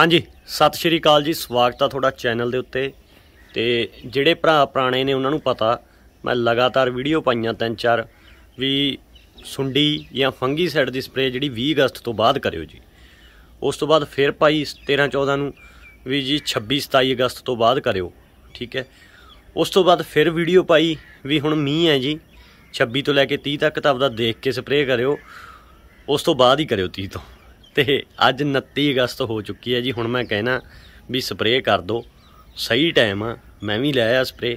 ਹਾਂਜੀ ਸਤਿ ਸ਼੍ਰੀ ਅਕਾਲ ਜੀ ਸਵਾਗਤ ਆ ਤੁਹਾਡਾ ਚੈਨਲ ਦੇ ਉੱਤੇ ਤੇ ਜਿਹੜੇ ਭਰਾ ਪੁਰਾਣੇ ਨੇ ਉਹਨਾਂ ਨੂੰ ਪਤਾ ਮੈਂ ਲਗਾਤਾਰ ਵੀਡੀਓ ਪਾਈਆਂ ਤਿੰਨ ਚਾਰ ਵੀ ਸੁੰਡੀ ਜਾਂ ਫੰਗੀ ਸਾਈਡ ਦੀ ਸਪਰੇ ਜਿਹੜੀ 20 ਅਗਸਤ ਤੋਂ ਬਾਅਦ ਕਰਿਓ ਜੀ ਉਸ ਤੋਂ ਬਾਅਦ ਫਿਰ ਪਾਈ 13 14 ਨੂੰ ਵੀ ਜੀ 26 27 ਅਗਸਤ ਤੋਂ ਬਾਅਦ ਕਰਿਓ ਠੀਕ ਹੈ ਉਸ ਤੋਂ ਬਾਅਦ ਫਿਰ ਵੀਡੀਓ ਪਾਈ ਵੀ ਹੁਣ ਮੀਂਹ ਹੈ ਜੀ 26 ਤੋਂ ਲੈ ਕੇ 30 ਤੱਕ ਤਾਂ ਆਪਦਾ ਦੇਖ ਕੇ ਸਪਰੇ ਕਰਿਓ ਉਸ ਤੋਂ ਬਾਅਦ ਹੀ ਕਰਿਓ 30 ਤੋਂ ਤੇ ਅੱਜ 29 ਅਗਸਤ ਹੋ ਚੁੱਕੀ ਹੈ ਜੀ ਹੁਣ ਮੈਂ ਕਹਿਣਾ ਵੀ ਸਪਰੇਅ ਕਰ ਦਿਓ ਸਹੀ ਟਾਈਮ ਆ ਮੈਂ ਵੀ ਲੈ ਆਇਆ ਸਪਰੇਅ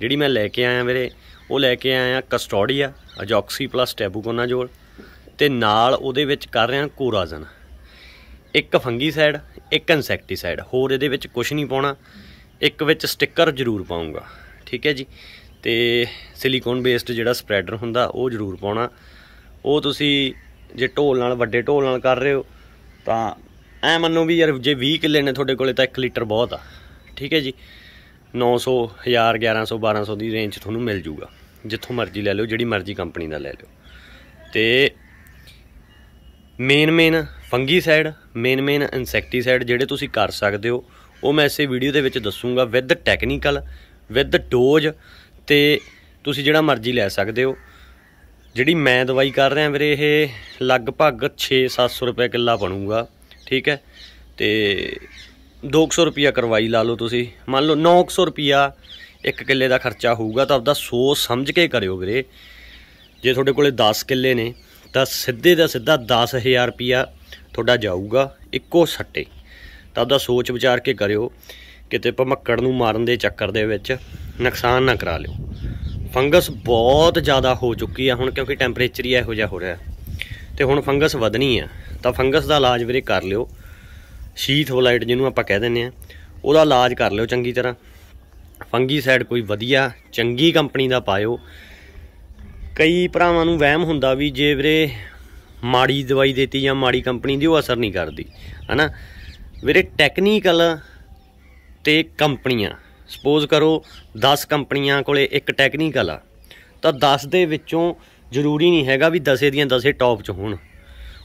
ਜਿਹੜੀ ਮੈਂ ਲੈ ਕੇ ਆਇਆ ਮੇਰੇ ਉਹ ਲੈ ਕੇ ਆਇਆ ਕਸਟੋਡੀਆ ਅਜੋਕਸੀ ਪਲੱਸ ਜੋਲ ਤੇ ਨਾਲ ਉਹਦੇ ਵਿੱਚ ਕਰ ਰਿਆਂ ਕੋਰਾਜ਼ਨ ਇੱਕ ਫੰਗੀਸਾਈਡ ਇੱਕ ਇਨਸੈਕਟੀਸਾਈਡ ਹੋਰ ਇਹਦੇ ਵਿੱਚ ਕੁਝ ਨਹੀਂ ਪਾਉਣਾ ਇੱਕ ਵਿੱਚ ਸਟicker ਜ਼ਰੂਰ ਪਾਉਂਗਾ ਠੀਕ ਹੈ ਜੀ ਤੇ ਸਿਲੀਕੋਨ ਬੇਸਡ ਜਿਹੜਾ ਸਪਰੈਡਰ ਹੁੰਦਾ ਉਹ ਜ਼ਰੂਰ ਪਾਉਣਾ ਉਹ ਤੁਸੀਂ ਜੇ ਢੋਲ ਨਾਲ ਵੱਡੇ ਢੋਲ ਨਾਲ ਕਰ ਰਹੇ ਹੋ ਤਾਂ ਐ ਮੰਨੋ ਵੀ ਯਾਰ ਜੇ 20 ਕਿੱਲੇ ਨੇ ਤੁਹਾਡੇ ਕੋਲੇ ਤਾਂ 1 ਲੀਟਰ ਬਹੁਤ ਆ ਠੀਕ ਹੈ ਜੀ 900 1000 1100 1200 ਦੀ ਰੇਂਜ ਤੁਹਾਨੂੰ ਮਿਲ ਜੂਗਾ ਜਿੱਥੋਂ ਮਰਜ਼ੀ ਲੈ ਲਓ ਜਿਹੜੀ ਮਰਜ਼ੀ ਕੰਪਨੀ ਦਾ ਲੈ ਲਓ ਤੇ main main side main main insecticide ਜਿਹੜੇ ਤੁਸੀਂ ਕਰ ਸਕਦੇ ਹੋ ਉਹ ਮੈਂ ਇਸੇ ਵੀਡੀਓ ਦੇ ਵਿੱਚ ਦੱਸੂਗਾ ਵਿਦ ਟੈਕਨੀਕਲ ਵਿਦ ਡੋਜ ਤੇ ਤੁਸੀਂ ਜਿਹੜਾ ਮਰਜ਼ੀ ਲੈ ਸਕਦੇ ਹੋ ਜਿਹੜੀ ਮੈਂ ਦਵਾਈ ਕਰ ਰਿਹਾ ਵੀਰੇ ਇਹ ਲਗਭਗ 6-700 ਰੁਪਏ ਕਿੱਲਾ ਬਣੂਗਾ ਠੀਕ ਹੈ ਤੇ 200 ਰੁਪਿਆ ਕਰਵਾਈ ਲਾ ਲਓ ਤੁਸੀਂ ਮੰਨ ਲਓ 900 ਰੁਪਿਆ ਇੱਕ ਕਿੱਲੇ ਦਾ ਖਰਚਾ ਹੋਊਗਾ ਤਾਂ ਆਪਦਾ ਸੋਚ ਸਮਝ ਕੇ ਕਰਿਓ ਵੀਰੇ ਜੇ ਤੁਹਾਡੇ ਕੋਲੇ 10 ਕਿੱਲੇ ਨੇ ਤਾਂ ਸਿੱਧੇ ਦਾ ਸਿੱਧਾ 10000 ਰੁਪਿਆ ਤੁਹਾਡਾ ਜਾਊਗਾ ਇੱਕੋ ਸੱਟੇ ਤਾਂ ਆਪਦਾ ਸੋਚ ਵਿਚਾਰ ਕੇ ਕਰਿਓ ਕਿਤੇ ਭਮੱਕੜ ਨੂੰ ਮਾਰਨ ਦੇ ਚੱਕਰ ਦੇ ਵਿੱਚ ਨੁਕਸਾਨ ਨਾ ਕਰਾ ਲਿਓ ਫੰਗਸ ਬਹੁਤ ਜ਼ਿਆਦਾ ਹੋ ਚੁੱਕੀ ਆ ਹੁਣ ਕਿਉਂਕਿ ਟੈਂਪਰੇਚਰ ਹੀ ਇਹੋ ਜਿਹਾ ਹੋ ਰਿਹਾ ਤੇ ਹੁਣ ਫੰਗਸ ਵਧਣੀ ਆ ਤਾਂ ਫੰਗਸ ਦਾ ਇਲਾਜ ਵੀਰੇ ਕਰ ਲਿਓ ਸ਼ੀਥ ਹੋਲਾਈਟ ਜਿਹਨੂੰ ਆਪਾਂ ਕਹਿ ਦਿੰਦੇ ਆ ਉਹਦਾ ਇਲਾਜ ਕਰ ਲਿਓ ਚੰਗੀ ਤਰ੍ਹਾਂ ਫੰਗੀ ਸਾਈਡ ਕੋਈ ਵਧੀਆ ਚੰਗੀ ਕੰਪਨੀ ਦਾ ਪਾਇਓ ਕਈ ਭਰਾਵਾਂ ਨੂੰ ਵਹਿਮ ਹੁੰਦਾ ਵੀ ਜੇ ਵੀਰੇ ਮਾੜੀ ਦਵਾਈ ਦਿੱਤੀ ਜਾਂ ਮਾੜੀ ਕੰਪਨੀ ਦੀ ਉਹ ਅਸਰ ਨਹੀਂ ਕਰਦੀ ਹਨਾ ਵੀਰੇ ਟੈਕਨੀਕਲ ਤੇ ਕੰਪਨੀਆਂ ਸਪੋਜ਼ ਕਰੋ 10 ਕੰਪਨੀਆਂ ਕੋਲੇ ਇੱਕ ਟੈਕਨੀਕਲ ਆ ਤਾਂ 10 ਦੇ ਵਿੱਚੋਂ ਜ਼ਰੂਰੀ ਨਹੀਂ ਹੈਗਾ ਵੀ 10 ਦੀਆਂ 10 ਟੌਪ 'ਚ ਹੋਣ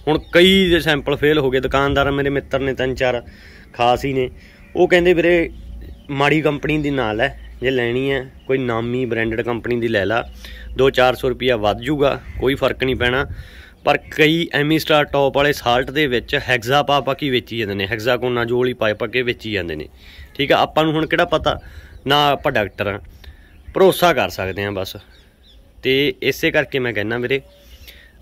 ਹੁਣ ਕਈ ਦੇ ਸੈਂਪਲ ਫੇਲ ਹੋ ਗਏ ਦੁਕਾਨਦਾਰ ਮੇਰੇ ਮਿੱਤਰ ਨੇ ਤਿੰਨ ਚਾਰ ਖਾਸ ਹੀ ਨੇ ਉਹ ਕਹਿੰਦੇ ਵੀਰੇ ਮਾੜੀ ਕੰਪਨੀ ਦੀ ਨਾਲ ਹੈ ਜੇ ਲੈਣੀ ਹੈ ਕੋਈ ਨਾਮੀ ਬ੍ਰਾਂਡਡ ਕੰਪਨੀ ਦੀ ਲੈ ਲਾ 2-400 ਰੁਪਿਆ ਵੱਧ ਜਾਊਗਾ ਕੋਈ ਫਰਕ ਨਹੀਂ ਪੈਣਾ ਪਰ ਕਈ ਐਮੀ ਸਟਾਰ ਟੌਪ ਵਾਲੇ ਸਾਲਟ ਦੇ ਵਿੱਚ ਹੈਗਜ਼ਾ ਪਾ ਪਾ ਕੇ ਵੇਚੀ ਜਾਂਦੇ ਨੇ ਹੈਗਜ਼ਾਗੋਨਾਂ ਜੋ ਵਾਲੀ ਪਾਈ ਪਾ ਕੇ ਵੇਚੀ ਜਾਂਦੇ ਨੇ ਠੀਕ ਆ ਆਪਾਂ ਨੂੰ ਹੁਣ ਕਿਹੜਾ ਪਤਾ ਨਾ ਆਪਾਂ ਡਾਕਟਰ ਆ ਭਰੋਸਾ ਕਰ ਸਕਦੇ ਆ ਬਸ ਤੇ ਇਸੇ ਕਰਕੇ ਮੈਂ ਕਹਿੰਨਾ ਵੀਰੇ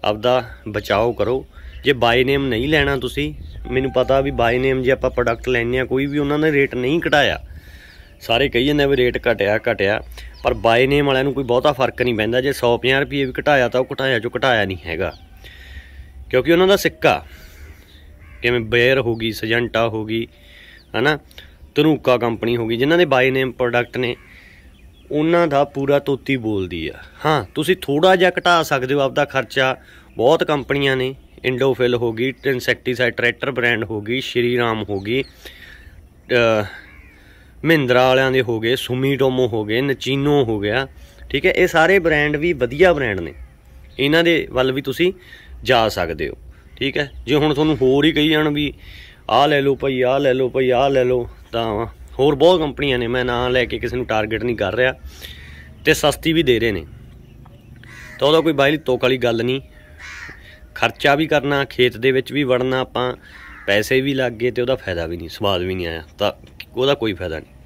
ਆਪਦਾ ਬਚਾਓ ਕਰੋ ਜੇ ਬਾਈ ਨੇਮ ਨਹੀਂ ਲੈਣਾ ਤੁਸੀਂ ਮੈਨੂੰ ਪਤਾ ਵੀ ਬਾਈ ਨੇਮ ਜੇ ਆਪਾਂ ਪ੍ਰੋਡਕਟ ਲੈਣੇ ਆ ਕੋਈ ਵੀ ਉਹਨਾਂ ਨੇ ਰੇਟ ਨਹੀਂ ਘਟਾਇਆ ਸਾਰੇ ਕਹੀ ਜਾਂਦੇ ਵੀ ਰੇਟ ਘਟਿਆ ਘਟਿਆ ਪਰ ਬਾਈ ਨੇਮ ਵਾਲਿਆਂ ਨੂੰ ਕੋਈ ਬਹੁਤਾ ਫਰਕ ਨਹੀਂ ਪੈਂਦਾ ਜੇ 50 ਰੁਪਏ ਵੀ ਘਟਾਇਆ ਤਾਂ ਉਹ ਘਟਾਇਆ ਜੋ ਘਟਾਇਆ ਨਹੀਂ ਹੈਗਾ ਕਿਉਂਕਿ ਉਹਨਾਂ ਦਾ ਸਿੱਕਾ ਕਿਵੇਂ ਬੇਅਰ ਹੋ ਗਈ ਸਜੰਟਾ ਹੋ ਗਈ ਹਨਾ ਤਰੂਕਾ ਕੰਪਨੀ ਹੋ ਗਈ ਜਿਨ੍ਹਾਂ ਦੇ ਬਾਈ ਨੇਮ ਪ੍ਰੋਡਕਟ ਨੇ ਉਹਨਾਂ ਦਾ ਪੂਰਾ ਤੋਤੀ ਬੋਲਦੀ ਆ ਹਾਂ ਤੁਸੀਂ ਥੋੜਾ ਜਿਹਾ ਘਟਾ ਸਕਦੇ ਹੋ ਆਪਦਾ ਖਰਚਾ ਬਹੁਤ ਕੰਪਨੀਆਂ ਨੇ ਇੰਡੋਫਿਲ ਹੋ ਗਈ ਇਨਸੈਕਟੀਸਾਈਡ ਟਰੈਕਟਰ ਬ੍ਰਾਂਡ ਹੋ ਗਈ ਸ਼੍ਰੀ ਰਾਮ ਹੋ ਗਈ ਮਹਿੰਦਰਾ ਵਾਲਿਆਂ ਦੇ ਹੋ ਗਏ ਸੁਮੀਟੋਮੋ ਹੋ ਗਏ ਨਚੀਨੋ ਹੋ ਗਿਆ ਠੀਕ ਹੈ ਇਹ ਸਾਰੇ ਬ੍ਰਾਂਡ ਵੀ ਵਧੀਆ ਬ੍ਰਾਂਡ ਨੇ ਇਹਨਾਂ ਦੇ ਵੱਲ ਵੀ ਤੁਸੀਂ ਜਾ ਸਕਦੇ ਹੋ ਠੀਕ ਹੈ ਜੇ ਹੁਣ ਤੁਹਾਨੂੰ ਹੋਰ ਹੀ ਕਹੀ ਜਾਣ ਵੀ ਆਹ ਲੈ ਲਓ ਭਾਈ ਆਹ ਲੈ ਲਓ ਭਾਈ ਆਹ ਲੈ ਲਓ ਤਾਂ ਹੋਰ ਬਹੁਤ ਕੰਪਨੀਆਂ ਨੇ ਮੈਂ ਨਾਂ ਲੈ ਕੇ ਕਿਸੇ ਨੂੰ ਟਾਰਗੇਟ ਨਹੀਂ ਕਰ ਰਿਹਾ ਤੇ ਸਸਤੀ ਵੀ ਦੇ ਰਹੇ ਨੇ ਤਾਂ ਉਹਦਾ ਕੋਈ ਬਾਈ ਤੋਕ ਵਾਲੀ ਗੱਲ ਨਹੀਂ ਖਰਚਾ ਵੀ ਕਰਨਾ ਖੇਤ ਦੇ ਵਿੱਚ ਵੀ ਵੜਨਾ ਆਪਾਂ ਪੈਸੇ ਵੀ ਲੱਗ ਗਏ ਤੇ ਉਹਦਾ ਫਾਇਦਾ ਵੀ ਨਹੀਂ ਸਵਾਦ ਵੀ ਨਹੀਂ ਆਇਆ ਤਾਂ ਉਹਦਾ ਕੋਈ ਫਾਇਦਾ ਨਹੀਂ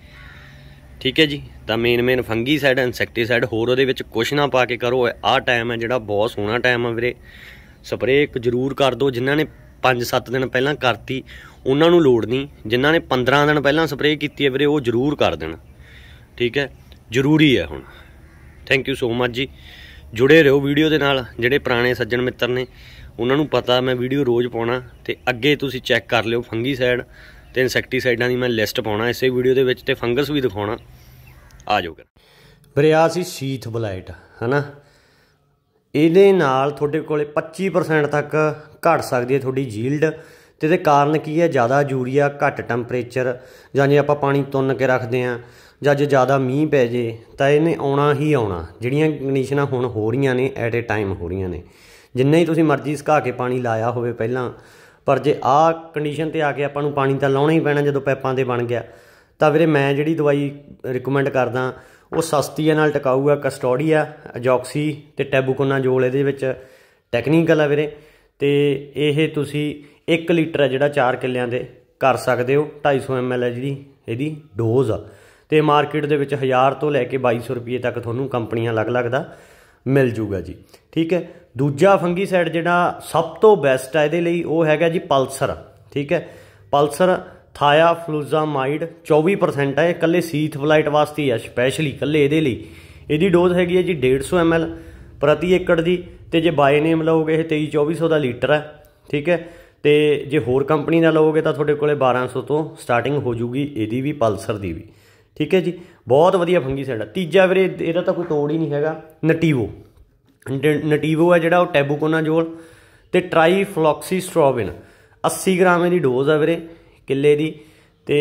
ਠੀਕ ਹੈ ਜੀ ਤਾਂ ਮੇਨ ਮੇਨ ਫੰਗੀਸਾਈਡ ਇਨਸੈਕਟੀਸਾਈਡ ਹੋਰ ਉਹਦੇ ਵਿੱਚ ਕੁਛ ਨਾ ਪਾ ਕੇ ਕਰੋ ਆਹ ਟਾਈਮ ਹੈ ਜਿਹੜਾ ਬਹੁਤ ਸੋਹਣਾ ਟਾਈਮ ਹੈ ਵੀਰੇ ਸਪਰੇਅ ਜ਼ਰੂਰ ਕਰ ਦਿਓ ਜਿਨ੍ਹਾਂ ਨੇ 5-7 ਦਿਨ ਪਹਿਲਾਂ ਕਰਤੀ ਉਹਨਾਂ ਨੂੰ ਲੋੜ ਨਹੀਂ ਜਿਨ੍ਹਾਂ ਨੇ 15 ਦਿਨ ਪਹਿਲਾਂ ਸਪਰੇਅ ਕੀਤੀ ਹੈ ਵੀਰੇ ਉਹ ਜ਼ਰੂਰ ਕਰ ਦੇਣ ਠੀਕ ਹੈ ਜ਼ਰੂਰੀ ਹੈ ਹੁਣ ਥੈਂਕ ਯੂ ਸੋ ਮਚ ਜੀ ਜੁੜੇ ਰਹੋ ਵੀਡੀਓ ਦੇ ਨਾਲ ਜਿਹੜੇ ਪੁਰਾਣੇ ਸੱਜਣ ਮਿੱਤਰ ਨੇ ਉਹਨਾਂ ਨੂੰ ਪਤਾ ਮੈਂ ਵੀਡੀਓ ਰੋਜ਼ ਪਾਉਣਾ ਤੇ ਅੱਗੇ ਤੁਸੀਂ ਚੈੱਕ ਕਰ ਲਿਓ ਫੰਗੀ ਸਾਈਡ ਤੇ ਇਨਸੈਕਟੀਸਾਈਡਾਂ ਦੀ ਮੈਂ ਲਿਸਟ ਪਾਉਣਾ ਇਸੇ ਵੀਡੀਓ ਦੇ ਵਿੱਚ ਤੇ ਫੰਗਸ ਵੀ ਦਿਖਾਉਣਾ ਆ ਜਾਓ ਵੀਰੇ ਸੀ ਸ਼ੀਥ ਬਲਾਈਟ ਹਨਾ ਇਹਦੇ ਨਾਲ ਤੁਹਾਡੇ ਕੋਲੇ 25% ਤੱਕ ਘਟ ਸਕਦੀ ਹੈ ਤੁਹਾਡੀ ਯੀਲਡ ਤੇ ਇਹਦੇ ਕਾਰਨ ਕੀ ਹੈ ਜ਼ਿਆਦਾ ਯੂਰੀਆ ਘੱਟ ਟੈਂਪਰੇਚਰ ਜਾਂ ਜੇ ਆਪਾਂ ਪਾਣੀ ਤੁੰਨ ਕੇ ਰੱਖਦੇ ਆ ਜਾਂ ਜੇ ਜ਼ਿਆਦਾ ਮੀਂਹ ਪੈ ਜੇ ਤਾਂ ਇਹਨੇ ਆਉਣਾ ਹੀ ਆਉਣਾ ਜਿਹੜੀਆਂ ਕੰਡੀਸ਼ਨਾਂ ਹੁਣ ਹੋ ਰਹੀਆਂ ਨੇ ਐਟ ਏ ਟਾਈਮ ਹੋ ਰਹੀਆਂ ਨੇ ਜਿੰਨਾ ਹੀ ਤੁਸੀਂ ਮਰਜ਼ੀ ਸੁਕਾ ਕੇ ਪਾਣੀ ਲਾਇਆ ਹੋਵੇ ਪਹਿਲਾਂ ਪਰ ਜੇ ਆਹ ਕੰਡੀਸ਼ਨ ਤੇ ਆ ਕੇ ਆਪਾਂ ਨੂੰ ਪਾਣੀ ਤਾਂ ਲਾਉਣਾ ਹੀ ਪੈਣਾ ਜਦੋਂ ਪੈਪਾਂ ਤੇ ਬਣ ਗਿਆ ਤਾਂ ਵੀਰੇ ਮੈਂ ਜਿਹੜੀ ਦਵਾਈ ਰეკਮੈਂਡ ਕਰਦਾ ਉਹ ਸਸਤੀ ਨਾਲ ਟਿਕਾਊ ਆ ਕਸਟੋਡੀ ਆ ਅਜੋਕਸੀ ਤੇ ਜੋਲ ਇਹਦੇ ਵਿੱਚ ਟੈਕਨੀਕਲ ਆ ਵੀਰੇ ਤੇ ਇਹ ਤੁਸੀਂ 1 ਲੀਟਰ ਆ ਜਿਹੜਾ 4 ਕਿੱਲਿਆਂ ਦੇ ਕਰ ਸਕਦੇ ਹੋ 250 ਐਮਐਲ ਹੈ ਜਿਹਦੀ ਇਹਦੀ ਡੋਜ਼ ਆ ਤੇ ਮਾਰਕੀਟ ਦੇ ਵਿੱਚ 1000 ਤੋਂ ਲੈ ਕੇ 2200 ਰੁਪਏ ਤੱਕ ਤੁਹਾਨੂੰ ਕੰਪਨੀਆਂ ਅਲੱਗ-ਅਲੱਗ ਦਾ ਮਿਲ ਜੂਗਾ ਜੀ ਠੀਕ ਹੈ ਦੂਜਾ ਫੰਗੀਸਾਈਡ ਜਿਹੜਾ ਸਭ ਤੋਂ ਬੈਸਟ ਆ ਇਹਦੇ ਲਈ ਉਹ ਹੈਗਾ ਜੀ ਪਲਸਰ ਠੀਕ ਹੈ ਪਲਸਰ ਥਾਇਆਫਲੂਜ਼ਾਮਾਈਡ 24% ਹੈ ਇਕੱਲੇ ਸੀਥ ਫਲਾਈਟ ਵਾਸਤੇ ਹੈ ਸਪੈਸ਼ਲੀ ਇਕੱਲੇ ਇਹਦੇ ਲਈ ਇਹਦੀ ਡੋਜ਼ ਹੈਗੀ ਹੈ ਜੀ 150 ml ਪ੍ਰਤੀ ਏਕੜ ਦੀ ਤੇ ਜੇ ਬਾਏ ਨੇਮ ਲਓਗੇ ਇਹ 23 2400 ਦਾ ਲੀਟਰ ਹੈ ਠੀਕ ਹੈ ਤੇ ਜੇ ਹੋਰ ਕੰਪਨੀ ਦਾ ਲਓਗੇ ਤਾਂ ਤੁਹਾਡੇ ਕੋਲੇ 1200 ਤੋਂ ਸਟਾਰਟਿੰਗ ਹੋ ਜੂਗੀ ਇਹਦੀ ਵੀ ਪਲਸਰ ਦੀ ਵੀ ਠੀਕ ਹੈ ਜੀ ਬਹੁਤ ਵਧੀਆ ਫੰਗੀਸਾਈਡ ਹੈ ਤੀਜਾ ਵੀਰੇ ਇਹਦਾ ਤਾਂ ਕੋਈ ਤੋੜ ਹੀ ਨਹੀਂ ਹੈਗਾ ਨਟੀਵੋ ਨਟੀਵੋ ਹੈ ਜਿਹੜਾ ਉਹ ਟੈਬੂਕੋਨਾਜੋਲ ਤੇ ਟ੍ਰਾਈਫਲੋਕਸੀ ਸਟ੍ਰੋਬਿਨ 80 ਗ੍ਰਾਮ ਦੀ ਡੋਜ਼ ਹੈ ਵੀਰੇ ਕਿੱਲੇ ਦੀ ਤੇ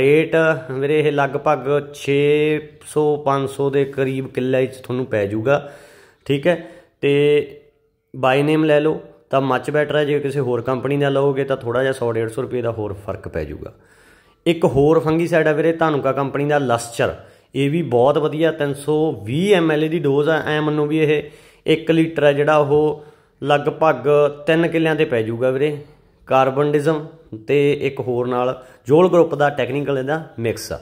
ਰੇਟ ਮੇਰੇ ਇਹ ਲਗਭਗ 600 500 ਦੇ ਕਰੀਬ ਕਿੱਲੇ ਵਿੱਚ ਤੁਹਾਨੂੰ ਪੈ ਜਾਊਗਾ ਠੀਕ ਹੈ ਤੇ ਬਾਈ ਨੇਮ ਲੈ ਲਓ ਤਾਂ ਮੱਚ ਬੈਟਰ ਹੈ ਜੇ ਕਿਸੇ ਹੋਰ ਕੰਪਨੀ ਦਾ ਲਓਗੇ ਤਾਂ ਥੋੜਾ ਜਿਹਾ 100 150 ਰੁਪਏ ਦਾ ਹੋਰ ਫਰਕ ਪੈ ਜਾਊਗਾ ਇੱਕ ਹੋਰ ਫੰਗੀਸਾਈਡ ਹੈ ਵੀਰੇ ਧਾਨੂਕਾ ਕੰਪਨੀ ਦਾ ਲਸਚਰ ਇਹ ਵੀ ਬਹੁਤ ਵਧੀਆ 320 ਐਲ ਦੀ ਡੋਜ਼ ਆ ਐ ਮੰਨੋ ਵੀ ਇਹ 1 ਲੀਟਰ ਹੈ ਜਿਹੜਾ ਉਹ ਲਗਭਗ 3 ਕਿੱਲਿਆਂ ਤੇ ਪੈ ਜਾਊਗਾ ਵੀਰੇ ਕਾਰਬਨਡਿਜ਼ਮ ਤੇ ਇੱਕ ਹੋਰ ਨਾਲ ਜੋਲ ਗਰੁੱਪ ਦਾ ਟੈਕਨੀਕਲ ਇਹਦਾ ਮਿਕਸ ਆ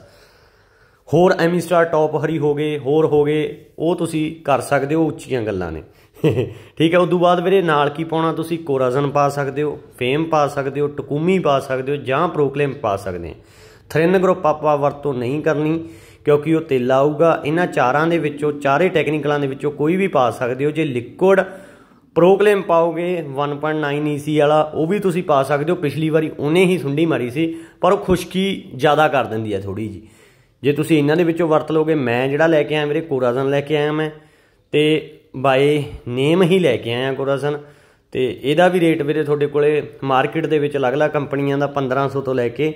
ਹੋਰ ਐਮੀ ਸਟਾਰ ਟੌਪ ਹਰੀ ਹੋ ਗਏ ਹੋਰ ਹੋ ਗਏ ਉਹ ਤੁਸੀਂ ਕਰ ਸਕਦੇ ਹੋ ਉੱਚੀਆਂ ਗੱਲਾਂ ਨੇ ਠੀਕ ਹੈ ਉਸ ਤੋਂ ਬਾਅਦ ਵੀਰੇ ਨਾਲ ਕੀ ਪਾਉਣਾ ਤੁਸੀਂ ਕੋਰਾਜ਼ਨ ਪਾ ਸਕਦੇ ਹੋ ਫੇਮ ਪਾ ਸਕਦੇ ਹੋ ਟਕੂਮੀ ਪਾ ਸਕਦੇ ਹੋ ਜਾਂ ਪ੍ਰੋਕਲੇਮ ਪਾ ਸਕਦੇ ਹੋ ਥ੍ਰਿਨ ਗਰੁੱਪ ਆਪਾਂ ਵਰਤੋਂ ਨਹੀਂ ਕਰਨੀ ਕਿਉਂਕਿ ਉਹ ਤੇਲ ਆਊਗਾ ਇਹਨਾਂ ਚਾਰਾਂ ਦੇ ਵਿੱਚੋਂ ਚਾਰੇ ਟੈਕਨੀਕਲਾਂ ਦੇ ਵਿੱਚੋਂ ਕੋਈ ਵੀ ਪਾ ਸਕਦੇ ਹੋ ਜੇ ਲਿਕਵਿਡ ਪ੍ਰੋਕਲੇਮ ਪਾਓਗੇ 1.9 EC ਵਾਲਾ ਉਹ ਵੀ ਤੁਸੀਂ ਪਾ ਸਕਦੇ ਹੋ ਪਿਛਲੀ ਵਾਰੀ ਉਹਨੇ ਹੀ ਸੁੰਡੀ ਮਾਰੀ ਸੀ ਪਰ ਉਹ ਖੁਸ਼ਕੀ ਜ਼ਿਆਦਾ ਕਰ ਦਿੰਦੀ ਹੈ ਥੋੜੀ ਜੀ ਜੇ ਤੁਸੀਂ ਇਹਨਾਂ ਦੇ ਵਿੱਚੋਂ ਵਰਤ ਲੋਗੇ ਮੈਂ ਜਿਹੜਾ ਲੈ ਕੇ ਆਇਆ ਮੇਰੇ ਕੋਰਾਜ਼ਨ ਲੈ ਕੇ ਆਇਆ ਮੈਂ ਤੇ ਬਾਏ ਨੇਮ ਹੀ ਲੈ ਕੇ ਆਇਆ ਕੋਰਾਜ਼ਨ ਤੇ ਇਹਦਾ ਵੀ ਰੇਟ ਵੀਰੇ ਤੁਹਾਡੇ ਕੋਲੇ ਮਾਰਕੀਟ ਦੇ ਵਿੱਚ ਅਲੱਗ-ਅਲੱਗ ਕੰਪਨੀਆਂ ਦਾ 1500 ਤੋਂ ਲੈ ਕੇ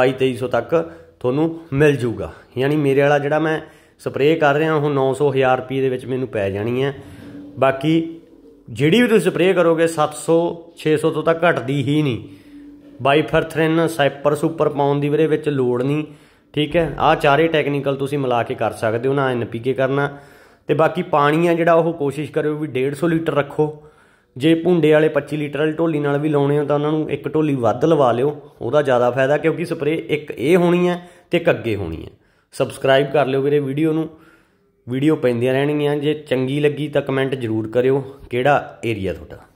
2200 ਤੱਕ ਤੁਹਾਨੂੰ ਮਿਲ ਜੂਗਾ ਯਾਨੀ ਮੇਰੇ ਵਾਲਾ ਜਿਹੜਾ ਮੈਂ ਸਪਰੇਅ ਕਰ ਰਿਹਾ ਉਹ 900 1000 ਰੁਪਏ ਦੇ ਵਿੱਚ ਮੈਨੂੰ ਪੈ ਜਾਣੀ ਹੈ ਬਾਕੀ ਜਿਹੜੀ ਵੀ ਤੁਸੀਂ ਸਪਰੇਅ ਕਰੋਗੇ 700 600 ਤੋਂ ਤਾਂ ਘਟਦੀ ਹੀ ਨਹੀਂ ਬਾਈਫਰਥ੍ਰਿਨ ਸਾਈਪਰ ਸੁਪਰ ਪਾਉਣ ਦੀ ਵੀਰੇ ਵਿੱਚ ਲੋੜ ਨਹੀਂ ਠੀਕ ਹੈ ਆਹ ਚਾਰੇ ਟੈਕਨੀਕਲ ਤੁਸੀਂ ਮਿਲਾ ਕੇ ਕਰ ਸਕਦੇ ਹੋ ਨਾ ਐਨਪੀਕੇ ਕਰਨਾ ਤੇ ਬਾਕੀ ਪਾਣੀ ਆ ਜਿਹੜਾ ਉਹ ਕੋਸ਼ਿਸ਼ ਕਰਿਓ ਵੀ 150 ਲੀਟਰ ਰੱਖੋ ਜੇ ਭੁੰਡੇ ਵਾਲੇ 25 ਲੀਟਰ ਵਾਲੀ ਢੋਲੀ ਨਾਲ ਵੀ ਲਾਉਣੇ ਹੋ ਤਾਂ ਉਹਨਾਂ ਨੂੰ ਇੱਕ ਢੋਲੀ ਵੱਧ ਲਵਾ ਲਿਓ ਉਹਦਾ ਜ਼ਿਆਦਾ ਫਾਇਦਾ ਕਿਉਂਕਿ ਸਪਰੇਅ ਇੱਕ ਇਹ ਹੋਣੀ ਹੈ ਤੇ ਇੱਕ ਅੱਗੇ ਹੋਣੀ ਹੈ ਸਬਸਕ੍ਰਾਈਬ ਕਰ ਲਿਓ ਵੀਰੇ ਵੀਡੀਓ ਨੂੰ ਵੀਡੀਓ ਪੈਂਦੀਆਂ ਰਹਿਣਗੀਆਂ ਜੇ ਚੰਗੀ ਲੱਗੀ ਤਾਂ ਕਮੈਂਟ ਜ਼ਰੂਰ ਕਰਿਓ ਕਿਹੜਾ ਏਰੀਆ ਤੁਹਾਡਾ